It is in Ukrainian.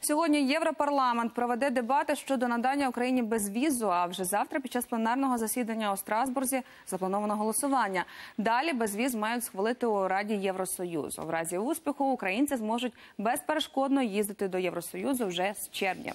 Сьогодні Європарламент проведе дебати щодо надання Україні безвізу. А вже завтра, під час пленарного засідання у Страсбурзі, заплановано голосування. Далі безвіз мають схвалити у Раді Євросоюзу. В разі успіху українці зможуть безперешкодно їздити до Євросоюзу вже з червня.